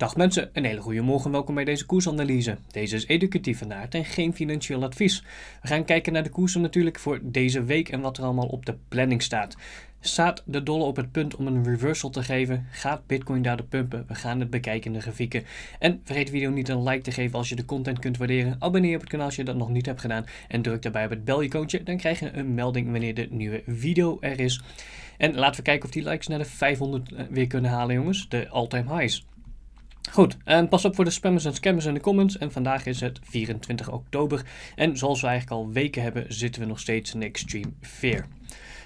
Dag mensen, een hele goede morgen. Welkom bij deze koersanalyse. Deze is educatief van en geen financieel advies. We gaan kijken naar de koersen natuurlijk voor deze week en wat er allemaal op de planning staat. Staat de dollar op het punt om een reversal te geven? Gaat Bitcoin daar de pumpen? We gaan het bekijken in de grafieken. En vergeet de video niet een like te geven als je de content kunt waarderen. Abonneer op het kanaal als je dat nog niet hebt gedaan. En druk daarbij op het belicoontje. Dan krijg je een melding wanneer de nieuwe video er is. En laten we kijken of die likes naar de 500 eh, weer kunnen halen, jongens. De all-time highs. Goed, en pas op voor de spammers en scammers in de comments. En vandaag is het 24 oktober. En zoals we eigenlijk al weken hebben, zitten we nog steeds in extreme fear.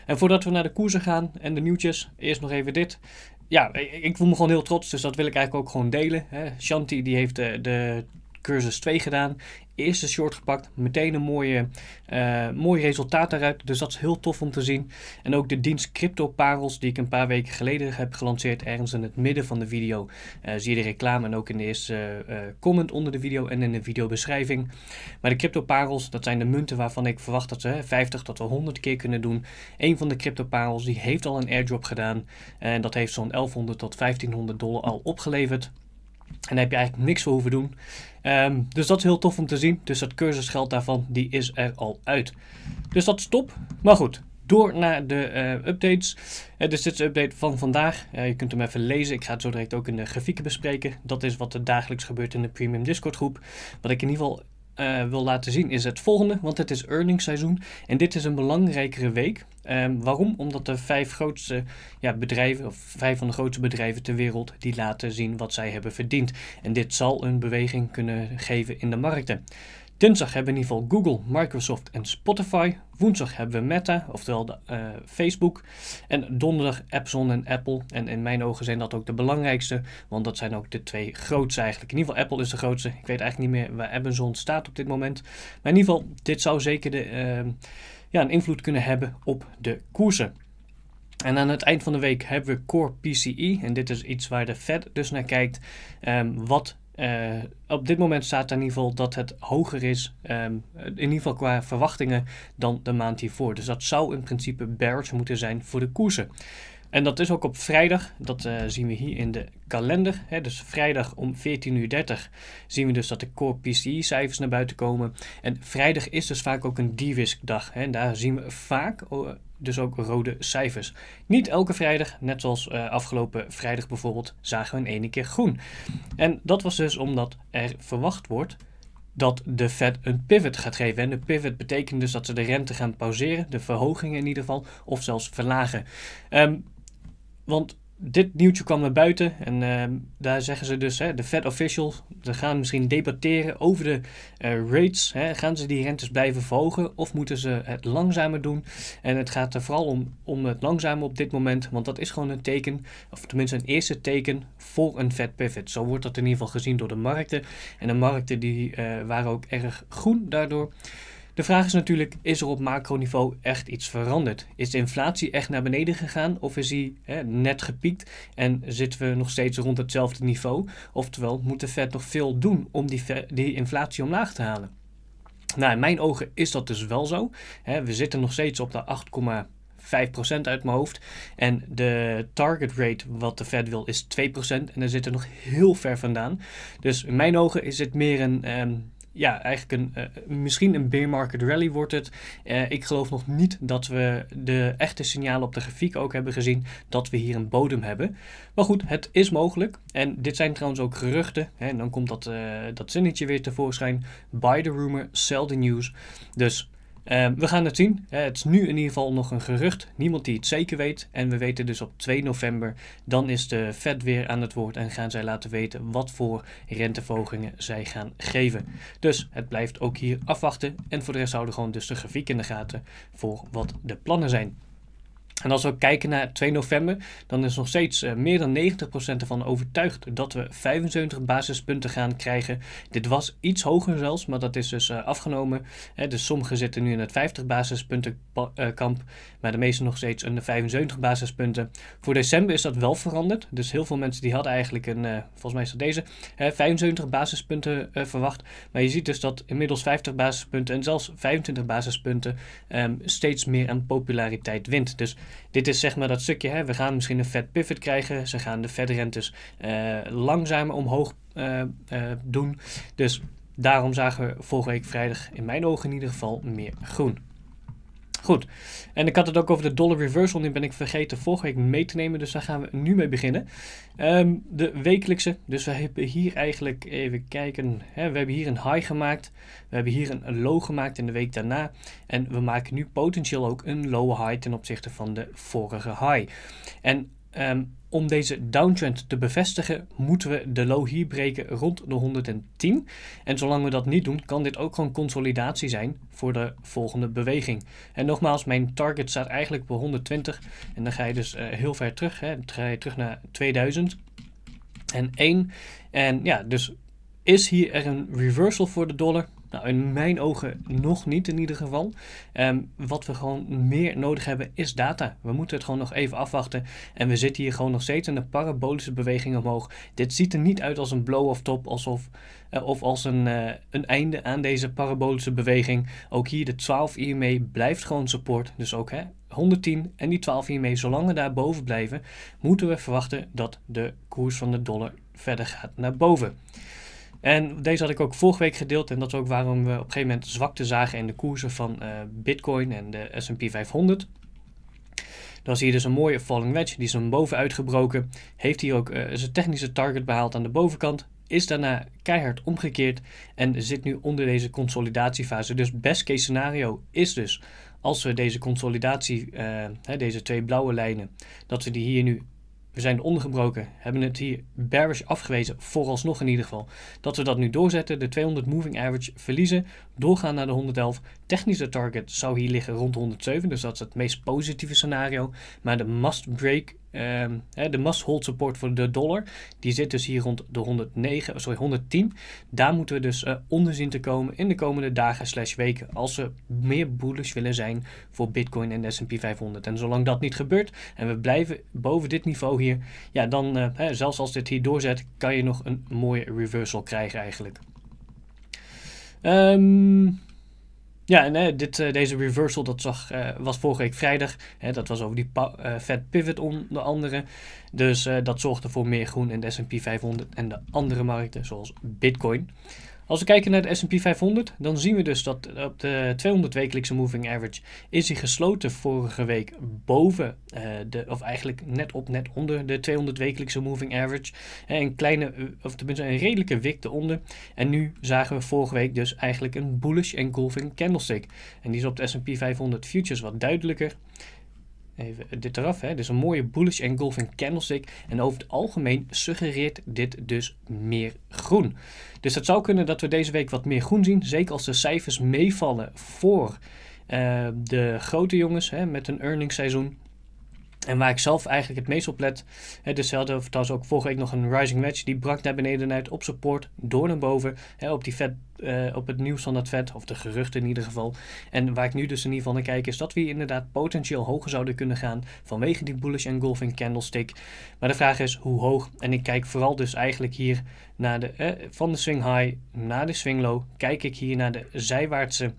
En voordat we naar de koersen gaan en de nieuwtjes, eerst nog even dit. Ja, ik voel me gewoon heel trots, dus dat wil ik eigenlijk ook gewoon delen. Shanti die heeft eh, de, de cursus 2 gedaan. eerste short gepakt, meteen een mooie, uh, mooi resultaat daaruit. Dus dat is heel tof om te zien. En ook de dienst Crypto Parels, die ik een paar weken geleden heb gelanceerd, ergens in het midden van de video, eh, zie je de reclame en ook in de eerste eh, comment onder de video en in de videobeschrijving. Maar de Crypto Parels, dat zijn de munten waarvan ik verwacht dat ze 50 tot 100 keer kunnen doen. Een van de Crypto Parels, die heeft al een airdrop gedaan. En dat heeft zo'n 1100 tot 1500 dollar al opgeleverd. En daar heb je eigenlijk niks voor hoeven doen. Ehm, dus dat is heel tof om te zien. Dus dat cursusgeld daarvan, die is er al uit. Dus dat is top. Maar goed, door naar de eh, updates. Eh, dus dit is de update van vandaag. Eh, je kunt hem even lezen. Ik ga het zo direct ook in de grafieken bespreken. Dat is wat er dagelijks gebeurt in de Premium Discord groep. Wat ik in ieder geval uh, wil laten zien is het volgende, want het is earningsseizoen en dit is een belangrijkere week. Ehm, waarom? Omdat de vijf grootste ja, bedrijven, of vijf van de grootste bedrijven ter wereld, die laten zien wat zij hebben verdiend. En dit zal een beweging kunnen geven in de markten. Dinsdag hebben in ieder geval Google, Microsoft en Spotify. Woensdag hebben we Meta, oftewel de, eh, Facebook. En donderdag Amazon en Apple. En in mijn ogen zijn dat ook de belangrijkste, want dat zijn ook de twee grootste eigenlijk. In ieder geval Apple is de grootste. Ik weet eigenlijk niet meer waar Amazon staat op dit moment. Maar in ieder geval, dit zou zeker de, ehm, ja, een invloed kunnen hebben op de koersen. En aan het eind van de week hebben we Core PCE. En dit is iets waar de Fed dus naar kijkt. Um, wat eh, op dit moment staat er in ieder geval dat het hoger is, ehm, in ieder geval qua verwachtingen, dan de maand hiervoor. Dus dat zou in principe bearish moeten zijn voor de koersen. En dat is ook op vrijdag, dat eh, zien we hier in de kalender. Hè, dus vrijdag om 14.30 uur zien we dus dat de core PCI-cijfers naar buiten komen. En vrijdag is dus vaak ook een d dag. en daar zien we vaak dus ook rode cijfers. Niet elke vrijdag, net zoals eh, afgelopen vrijdag bijvoorbeeld, zagen we in ene keer groen. En dat was dus omdat er verwacht wordt dat de Fed een pivot gaat geven. En de pivot betekent dus dat ze de rente gaan pauzeren, de verhogingen in ieder geval, of zelfs verlagen. Ehm, want dit nieuwtje kwam naar buiten en ehm, daar zeggen ze dus, hè, de Fed officials, ze gaan misschien debatteren over de eh, rates. Hè, gaan ze die rentes blijven verhogen of moeten ze het langzamer doen? En het gaat er vooral om, om het langzamer op dit moment, want dat is gewoon een teken, of tenminste een eerste teken voor een Fed pivot. Zo wordt dat in ieder geval gezien door de markten en de markten die eh, waren ook erg groen daardoor. De vraag is natuurlijk, is er op macroniveau echt iets veranderd? Is de inflatie echt naar beneden gegaan of is die hè, net gepiekt en zitten we nog steeds rond hetzelfde niveau? Oftewel, moet de Fed nog veel doen om die, die inflatie omlaag te halen? Nou, in mijn ogen is dat dus wel zo. Hè, we zitten nog steeds op de 8,5% uit mijn hoofd. En de target rate wat de Fed wil is 2%. En daar zitten nog heel ver vandaan. Dus in mijn ogen is het meer een ehm, ja, eigenlijk een, uh, misschien een bear market rally wordt het. Eh, ik geloof nog niet dat we de echte signalen op de grafiek ook hebben gezien dat we hier een bodem hebben. Maar goed, het is mogelijk. En dit zijn trouwens ook geruchten. Hè, en dan komt dat, eh, dat zinnetje weer tevoorschijn. Buy the rumor, sell the news. Dus Ehm, we gaan het zien. Eh, het is nu in ieder geval nog een gerucht. Niemand die het zeker weet. En we weten dus op 2 november, dan is de Fed weer aan het woord en gaan zij laten weten wat voor renteverhogingen zij gaan geven. Dus het blijft ook hier afwachten. En voor de rest houden we gewoon dus de grafiek in de gaten voor wat de plannen zijn. En als we kijken naar 2 november, dan is nog steeds eh, meer dan 90% ervan overtuigd dat we 75 basispunten gaan krijgen. Dit was iets hoger zelfs, maar dat is dus eh, afgenomen. Hè, dus sommigen zitten nu in het 50 basispunten kamp, maar de meesten nog steeds in de 75 basispunten. Voor december is dat wel veranderd. Dus heel veel mensen die hadden eigenlijk een, eh, volgens mij is dat deze, hè, 75 basispunten verwacht. Maar je ziet dus dat inmiddels 50 basispunten en zelfs 25 basispunten ehm, steeds meer aan populariteit wint. Dus dit is zeg maar dat stukje, hè, we gaan misschien een Fed pivot krijgen. Ze gaan de Fed-rentes uh, eh, langzamer omhoog eh, eh, doen. Dus daarom zagen we vorige week vrijdag, in mijn ogen in ieder geval, meer groen. Goed. En ik had het ook over de dollar reversal. Die ben ik vergeten vorige week mee te nemen. Dus daar gaan we nu mee beginnen. Ehm, de wekelijkse. Dus we hebben hier eigenlijk even kijken. Hè, we hebben hier een high gemaakt. We hebben hier een low gemaakt in de week daarna. En we maken nu potentieel ook een low high ten opzichte van de vorige high. En um, om deze downtrend te bevestigen moeten we de low hier breken rond de 110. En zolang we dat niet doen kan dit ook gewoon consolidatie zijn voor de volgende beweging. En nogmaals, mijn target staat eigenlijk bij 120. En dan ga je dus eh, heel ver terug. Hè. Dan ga je terug naar 2000 en 1. En ja, dus is hier er een reversal voor de dollar? Nou, in mijn ogen nog niet in ieder geval. Ehm, wat we gewoon meer nodig hebben is data. We moeten het gewoon nog even afwachten. En we zitten hier gewoon nog steeds in een parabolische beweging omhoog. Dit ziet er niet uit als een blow-off top, alsof, eh, of als een, eh, een einde aan deze parabolische beweging. Ook hier de 12 hiermee blijft gewoon support. Dus ook hè, 110 en die 12 hiermee, zolang we daar boven blijven, moeten we verwachten dat de koers van de dollar verder gaat naar boven. En deze had ik ook vorige week gedeeld. En dat is ook waarom we op een gegeven moment zwakte zagen in de koersen van eh, Bitcoin en de SP 500. Dan zie je dus een mooie falling wedge. Die is bovenuitgebroken boven uitgebroken. Heeft hier ook uh, zijn technische target behaald aan de bovenkant. Is daarna keihard omgekeerd en zit nu onder deze consolidatiefase. Dus best case scenario is dus als we deze consolidatie, eh, hè, deze twee blauwe lijnen, dat we die hier nu we zijn ondergebroken, hebben het hier bearish afgewezen, vooralsnog in ieder geval. Dat we dat nu doorzetten, de 200 moving average verliezen, doorgaan naar de 111. Technische target zou hier liggen rond 107, dus dat is het meest positieve scenario. Maar de must break Ehm, de must-hold support voor de dollar, die zit dus hier rond de 109, sorry, 110. Daar moeten we dus uh, onder zien te komen in de komende dagen slash weken. Als we meer bullish willen zijn voor Bitcoin en S&P 500. En zolang dat niet gebeurt en we blijven boven dit niveau hier, ja, dan eh, hè, zelfs als dit hier doorzet, kan je nog een mooie reversal krijgen eigenlijk. Ehm... Ja, en eh, dit, eh, deze reversal dat zag, eh, was vorige week vrijdag. Hè, dat was over die Fed Pivot onder andere. Dus dat zorgde voor meer groen in de S&P 500 en de andere markten zoals Bitcoin. Als we kijken naar de S&P 500, dan zien we dus dat op de 200 wekelijkse moving average is hij gesloten vorige week boven eh, de, of eigenlijk net op, net onder de 200 wekelijkse moving average. Eh, een kleine, eh, of tenminste een redelijke wik onder. En nu zagen we vorige week dus eigenlijk een bullish engulfing candlestick. En die is op de S&P 500 futures wat duidelijker even dit eraf. Hè. Dus een mooie bullish engulfing candlestick. En over het algemeen suggereert dit dus meer groen. Dus het zou kunnen dat we deze week wat meer groen zien. Zeker als de cijfers meevallen voor eh, de grote jongens hè, met een earningsseizoen. En waar ik zelf eigenlijk het meest op let, hè, dus trouwens ook vorige week nog een rising wedge, die brak naar beneden uit op support, door naar boven, hè, op, die vet, eh, op het nieuws van dat vet, of de geruchten in ieder geval. En waar ik nu dus in ieder geval naar kijk, is dat we inderdaad potentieel hoger zouden kunnen gaan vanwege die bullish engulfing candlestick. Maar de vraag is hoe hoog, en ik kijk vooral dus eigenlijk hier naar de, van de swing high naar de swing low, kijk ik hier naar de zijwaartse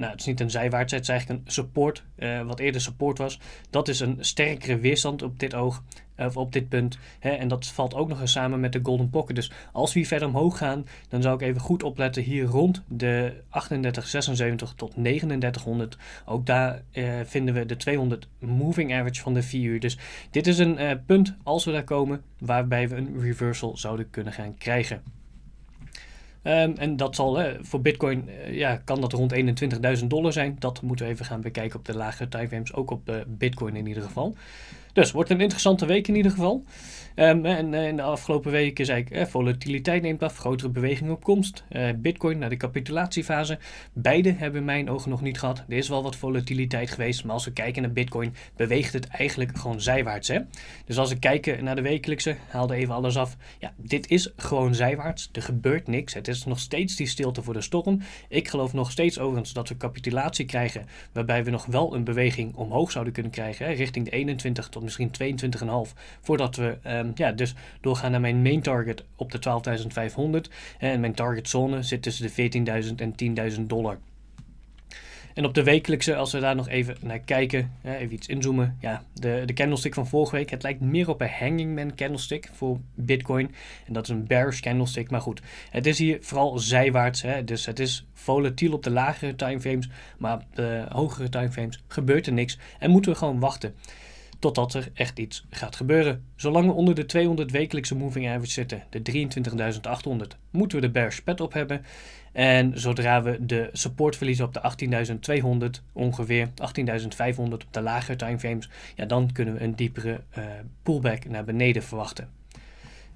nou, het is niet een zijwaarts, het is eigenlijk een support, eh, wat eerder support was. Dat is een sterkere weerstand op dit oog, of op dit punt. Hè, en dat valt ook nog eens samen met de golden pocket. Dus als we hier verder omhoog gaan, dan zou ik even goed opletten hier rond de 3876 tot 3900. Ook daar eh, vinden we de 200 moving average van de 4 uur. Dus dit is een eh, punt, als we daar komen, waarbij we een reversal zouden kunnen gaan krijgen. Ehm, en dat zal voor Bitcoin, eh, ja, kan dat rond 21.000 dollar zijn. Dat moeten we even gaan bekijken op de lagere timeframes, ook op eh, Bitcoin in ieder geval. Dus wordt een interessante week in ieder geval. Ehm, en, eh, in de afgelopen weken zei ik, eh, volatiliteit neemt af, grotere beweging op komst. Eh, Bitcoin naar de capitulatiefase. Beide hebben mijn ogen nog niet gehad. Er is wel wat volatiliteit geweest, maar als we kijken naar Bitcoin, beweegt het eigenlijk gewoon zijwaarts. Hè? Dus als we kijken naar de wekelijkse, haalde even alles af. Ja, dit is gewoon zijwaarts. Er gebeurt niks. Het is nog steeds die stilte voor de storm. Ik geloof nog steeds overigens dat we capitulatie krijgen, waarbij we nog wel een beweging omhoog zouden kunnen krijgen, hè, richting de 21 tot misschien 22,5 voordat we ehm, ja, dus doorgaan naar mijn main target op de 12.500. En mijn target zone zit tussen de 14.000 en 10.000 dollar. En op de wekelijkse, als we daar nog even naar kijken, even iets inzoomen. Ja, de, de candlestick van vorige week, het lijkt meer op een hanging man candlestick voor Bitcoin. En dat is een bearish candlestick, maar goed. Het is hier vooral zijwaarts, hè, dus het is volatiel op de lagere timeframes. Maar op de hogere timeframes gebeurt er niks en moeten we gewoon wachten totdat er echt iets gaat gebeuren. Zolang we onder de 200 wekelijkse moving average zitten, de 23.800, moeten we de bearish pet op hebben. En zodra we de support verliezen op de 18.200, ongeveer 18.500 op de lagere timeframes, ja, dan kunnen we een diepere eh, pullback naar beneden verwachten.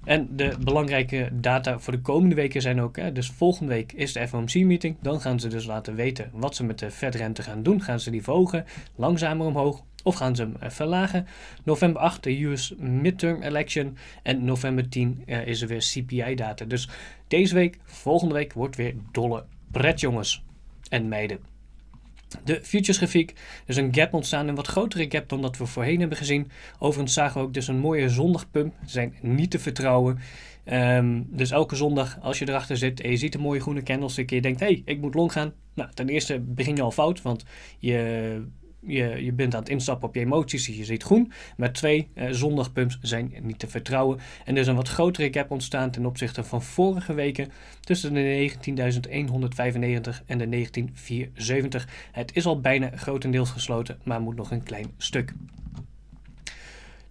En de belangrijke data voor de komende weken zijn ook, hè, dus volgende week is de FOMC-meeting. Dan gaan ze dus laten weten wat ze met de Fed-rente gaan doen. Gaan ze die verhogen, langzamer omhoog of gaan ze hem eh, verlagen? November 8 de US midterm election. En november 10 eh, is er weer CPI-data. Dus deze week, volgende week, wordt weer dolle pret, jongens en meiden. De futures futuresgrafiek, dus een gap ontstaan, een wat grotere gap dan dat we voorheen hebben gezien. Overigens zagen we ook dus een mooie zondagpump, Ze zijn niet te vertrouwen. Ehm, dus elke zondag, als je erachter zit en je ziet een mooie groene candlestick en je denkt, hé, hey, ik moet long gaan. Nou, ten eerste begin je al fout, want je je, je bent aan het instappen op je emoties, je ziet groen. Maar twee, eh, zondagpumps zijn niet te vertrouwen. En er is een wat grotere gap ontstaan ten opzichte van vorige weken tussen de 19.195 en de 19.470. Het is al bijna grotendeels gesloten, maar moet nog een klein stuk.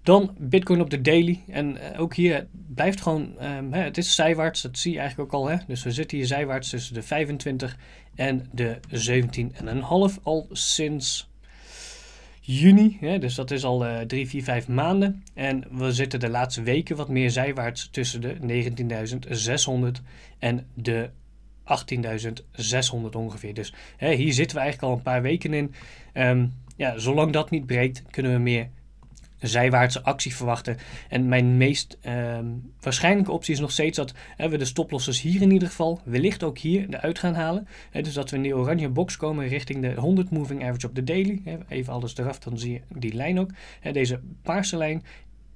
Dan Bitcoin op de daily. En eh, ook hier blijft gewoon, ehm, hè, het is zijwaarts, dat zie je eigenlijk ook al. Hè? Dus we zitten hier zijwaarts tussen de 25 en de 17,5 al sinds juni. Hè, dus dat is al uh, drie, vier, vijf maanden. En we zitten de laatste weken wat meer zijwaarts tussen de 19.600 en de 18.600 ongeveer. Dus hè, hier zitten we eigenlijk al een paar weken in. Ehm, ja, zolang dat niet breekt, kunnen we meer zijwaartse actie verwachten. En mijn meest ehm, waarschijnlijke optie is nog steeds dat we de stoplossers hier in ieder geval, wellicht ook hier, eruit gaan halen. Uh, dus dat we in die oranje box komen richting de 100 moving average op de daily. even alles eraf, dan zie je die lijn ook. deze paarse lijn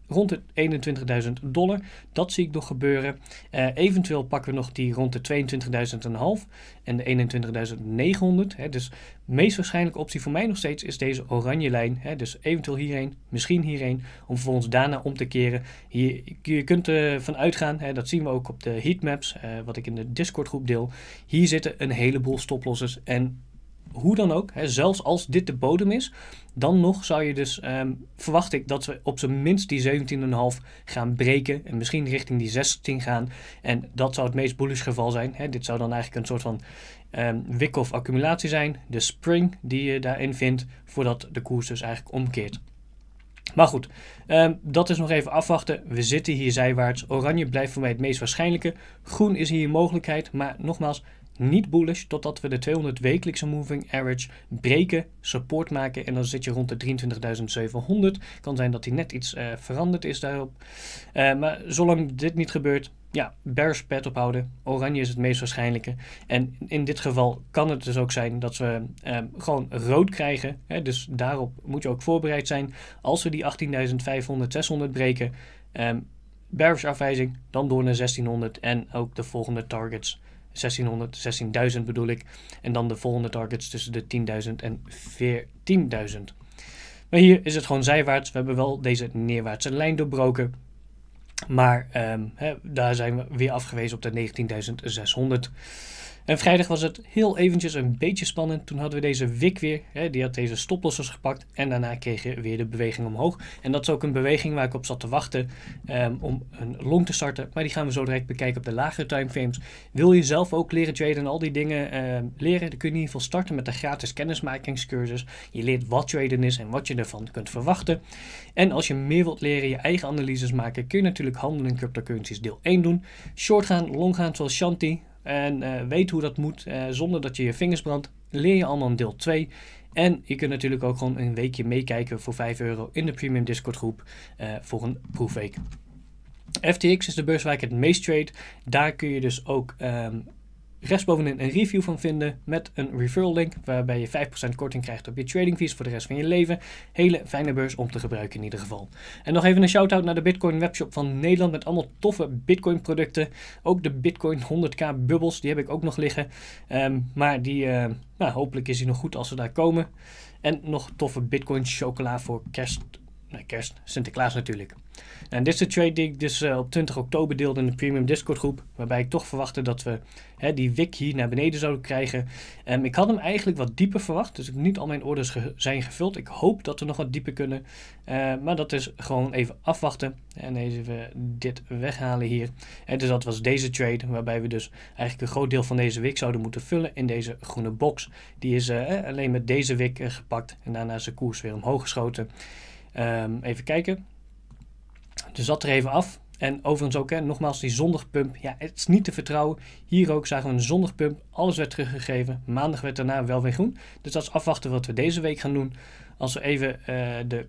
rond de 21.000 dollar. Dat zie ik nog gebeuren. Eh, eventueel pakken we nog die rond de 22.500 en de 21.900. Hè. Dus meest waarschijnlijke optie voor mij nog steeds is deze oranje lijn. Hè. Dus eventueel hierheen, misschien hierheen, om vervolgens daarna om te keren. Hier, je kunt ervan eh, uitgaan, hè, dat zien we ook op de heatmaps, eh, wat ik in de Discord groep deel. Hier zitten een heleboel stoplossers en hoe dan ook, hè, zelfs als dit de bodem is, dan nog zou je dus, um, verwacht ik dat we op zijn minst die 17,5 gaan breken en misschien richting die 16 gaan. En dat zou het meest bullish geval zijn. Hè. Dit zou dan eigenlijk een soort van um, accumulatie zijn, de spring die je daarin vindt, voordat de koers dus eigenlijk omkeert. Maar goed, ehm, dat is nog even afwachten. We zitten hier zijwaarts. Oranje blijft voor mij het meest waarschijnlijke. Groen is hier een mogelijkheid, maar nogmaals, niet bullish totdat we de 200 wekelijkse moving average breken, support maken en dan zit je rond de 23.700. Kan zijn dat die net iets eh, veranderd is daarop. Eh, maar zolang dit niet gebeurt, ja, bears pet ophouden. Oranje is het meest waarschijnlijke. En in dit geval kan het dus ook zijn dat we ehm, gewoon rood krijgen. Hè? Dus daarop moet je ook voorbereid zijn. Als we die 18.500, 600 breken, eh, bearish afwijzing, dan door naar 1600 en ook de volgende targets 1600, 16.000 bedoel ik. En dan de volgende targets tussen de 10.000 en 14.000. Maar hier is het gewoon zijwaarts. We hebben wel deze neerwaartse lijn doorbroken. Maar ehm, daar zijn we weer afgewezen op de 19.600. En vrijdag was het heel eventjes een beetje spannend. Toen hadden we deze Wik weer. Hè, die had deze stoplossers gepakt. En daarna kreeg je weer de beweging omhoog. En dat is ook een beweging waar ik op zat te wachten ehm, om een long te starten. Maar die gaan we zo direct bekijken op de lagere timeframes. Wil je zelf ook leren traden en al die dingen ehm, leren? Dan kun je in ieder geval starten met de gratis kennismakingscursus. Je leert wat traden is en wat je ervan kunt verwachten. En als je meer wilt leren, je eigen analyses maken, kun je natuurlijk handelen in cryptocurrencies deel 1 doen. Short gaan, long gaan zoals Shanti. En eh, weet hoe dat moet eh, zonder dat je je vingers brandt. Leer je allemaal in deel 2. En je kunt natuurlijk ook gewoon een weekje meekijken voor 5 euro in de Premium Discord groep eh, voor een proefweek. FTX is de beurs waar ik het meest trade. Daar kun je dus ook ehm, rechtsbovenin een review van vinden met een referral link waarbij je 5% korting krijgt op je trading fees voor de rest van je leven. Hele fijne beurs om te gebruiken in ieder geval. En nog even een shout-out naar de Bitcoin webshop van Nederland met allemaal toffe Bitcoin producten. Ook de Bitcoin 100k bubbels, die heb ik ook nog liggen. Ehm, maar die, eh, nou, hopelijk is die nog goed als ze daar komen. En nog toffe Bitcoin chocola voor kerst kerst, Sinterklaas natuurlijk. En dit is de trade die ik dus eh, op 20 oktober deelde in de Premium Discord groep. Waarbij ik toch verwachtte dat we hè, die wik hier naar beneden zouden krijgen. Um, ik had hem eigenlijk wat dieper verwacht. Dus niet al mijn orders zijn gevuld. Ik hoop dat we nog wat dieper kunnen. Eh, maar dat is gewoon even afwachten. En even dit weghalen hier. En eh, dus dat was deze trade. Waarbij we dus eigenlijk een groot deel van deze wick zouden moeten vullen in deze groene box. Die is alleen met deze wik gepakt. En daarna is de koers weer omhoog geschoten. Ehm, even kijken. Dus dat er even af. En overigens ook, hè, nogmaals, die zondagpump. Ja, het is niet te vertrouwen. Hier ook zagen we een zondagpump. Alles werd teruggegeven. Maandag werd daarna wel weer groen. Dus dat is afwachten wat we deze week gaan doen. Als we even eh, de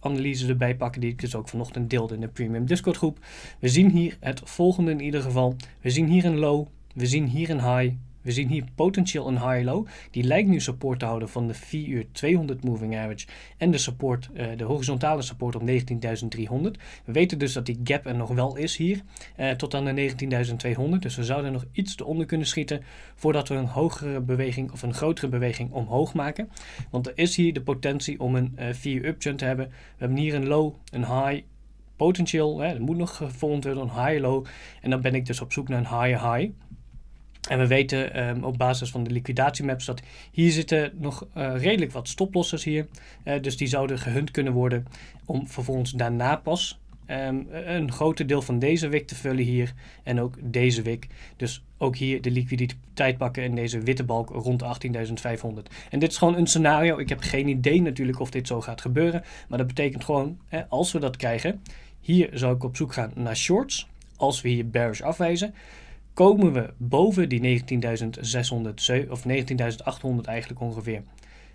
analyse erbij pakken, die ik dus ook vanochtend deelde in de Premium Discord groep. We zien hier het volgende in ieder geval. We zien hier een low. We zien hier een high. We zien hier potentieel een high-low. Die lijkt nu support te houden van de 4 uur 200 moving average en de support, eh, de horizontale support op 19.300. We weten dus dat die gap er nog wel is hier eh, tot aan de 19.200. Dus we zouden nog iets te onder kunnen schieten voordat we een hogere beweging of een grotere beweging omhoog maken. Want er is hier de potentie om een uh, eh, 4 uur uptrend te hebben. We hebben hier een low, een high potentieel, er moet nog gevonden worden, een high-low. En dan ben ik dus op zoek naar een high-high. En we weten ehm, op basis van de liquidatiemaps dat hier zitten nog eh, redelijk wat stoplossers hier. Eh, dus die zouden gehunt kunnen worden om vervolgens daarna pas ehm, een groter deel van deze Wik te vullen hier. En ook deze Wik. Dus ook hier de liquiditeit pakken in deze witte balk rond 18.500. En dit is gewoon een scenario. Ik heb geen idee natuurlijk of dit zo gaat gebeuren. Maar dat betekent gewoon, als we dat krijgen, hier zou ik op zoek gaan naar shorts. Als we hier bearish afwijzen komen we boven die 19.600 of 19.800 eigenlijk ongeveer.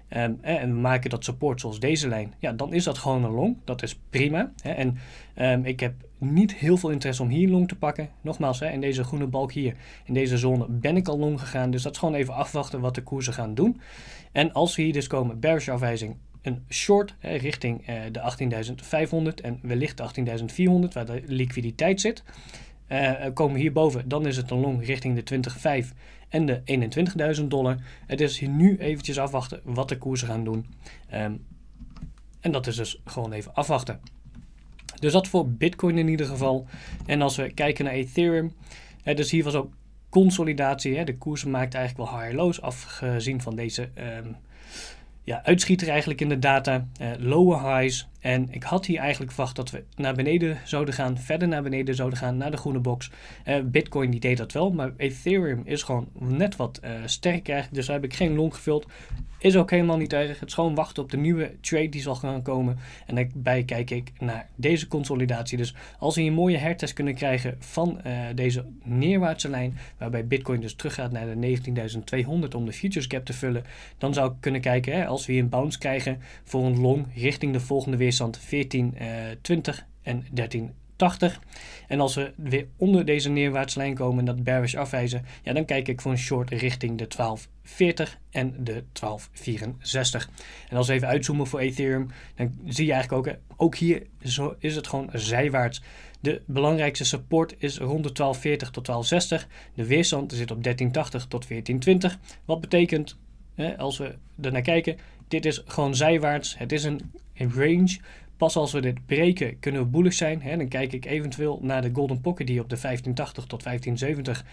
Ehm, en we maken dat support zoals deze lijn. Ja, dan is dat gewoon een long. Dat is prima. Hè. En ehm, ik heb niet heel veel interesse om hier long te pakken. Nogmaals, hè, in deze groene balk hier, in deze zone, ben ik al long gegaan. Dus dat is gewoon even afwachten wat de koersen gaan doen. En als we hier dus komen, bearish afwijzing, een short hè, richting eh, de 18.500 en wellicht de 18.400, waar de liquiditeit zit. Eh, eh, komen hierboven, dan is het een long richting de 20,5 en de 21.000 dollar. Het is hier nu eventjes afwachten wat de koersen gaan doen. Ehm, en dat is dus gewoon even afwachten. Dus dat voor Bitcoin in ieder geval. En als we kijken naar Ethereum, eh, dus hier was ook consolidatie. Hè. De koers maakt eigenlijk wel higher lows, afgezien van deze ehm, ja, uitschieter eigenlijk in de data. Uh, lower highs, en ik had hier eigenlijk verwacht dat we naar beneden zouden gaan, verder naar beneden zouden gaan, naar de groene box. Eh, Bitcoin die deed dat wel, maar Ethereum is gewoon net wat uh, eh, sterk Dus daar heb ik geen long gevuld. Is ook helemaal niet erg. Het is gewoon wachten op de nieuwe trade die zal gaan komen. En daarbij kijk ik naar deze consolidatie. Dus als we hier een mooie hertest kunnen krijgen van eh, deze neerwaartse lijn, waarbij Bitcoin dus teruggaat naar de 19.200 om de futures gap te vullen, dan zou ik kunnen kijken, hè, als we hier een bounce krijgen voor een long richting de volgende weer weerstand 1420 eh, en 1380. En als we weer onder deze neerwaartslijn komen en dat bearish afwijzen, ja, dan kijk ik voor een short richting de 1240 en de 1264. En als we even uitzoomen voor Ethereum, dan zie je eigenlijk ook, ook hier zo is het gewoon zijwaarts. De belangrijkste support is rond de 1240 tot 1260. De weerstand zit op 1380 tot 1420. Wat betekent, hè, als we naar kijken, dit is gewoon zijwaarts. Het is een, range. Pas als we dit breken kunnen we boelig zijn. Hè? Dan kijk ik eventueel naar de Golden Pocket die op de 1580 tot 1570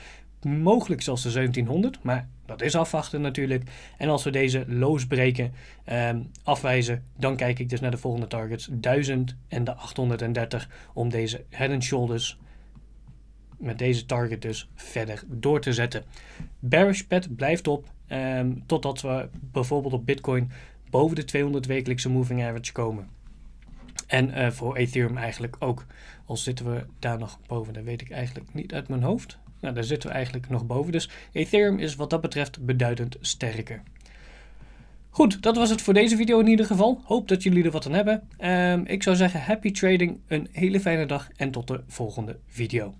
mogelijk zelfs de 1700, maar dat is afwachten natuurlijk. En als we deze losbreken breken, ehm, afwijzen, dan kijk ik dus naar de volgende targets, 1000 en de 830, om deze head and shoulders met deze target dus verder door te zetten. Bearish pet blijft op, Ehm, totdat we bijvoorbeeld op Bitcoin boven de 200 wekelijkse moving average komen. En eh, voor Ethereum eigenlijk ook. Al zitten we daar nog boven, dat weet ik eigenlijk niet uit mijn hoofd. Nou, daar zitten we eigenlijk nog boven. Dus Ethereum is wat dat betreft beduidend sterker. Goed, dat was het voor deze video in ieder geval. Hoop dat jullie er wat aan hebben. Ehm, ik zou zeggen, happy trading, een hele fijne dag en tot de volgende video.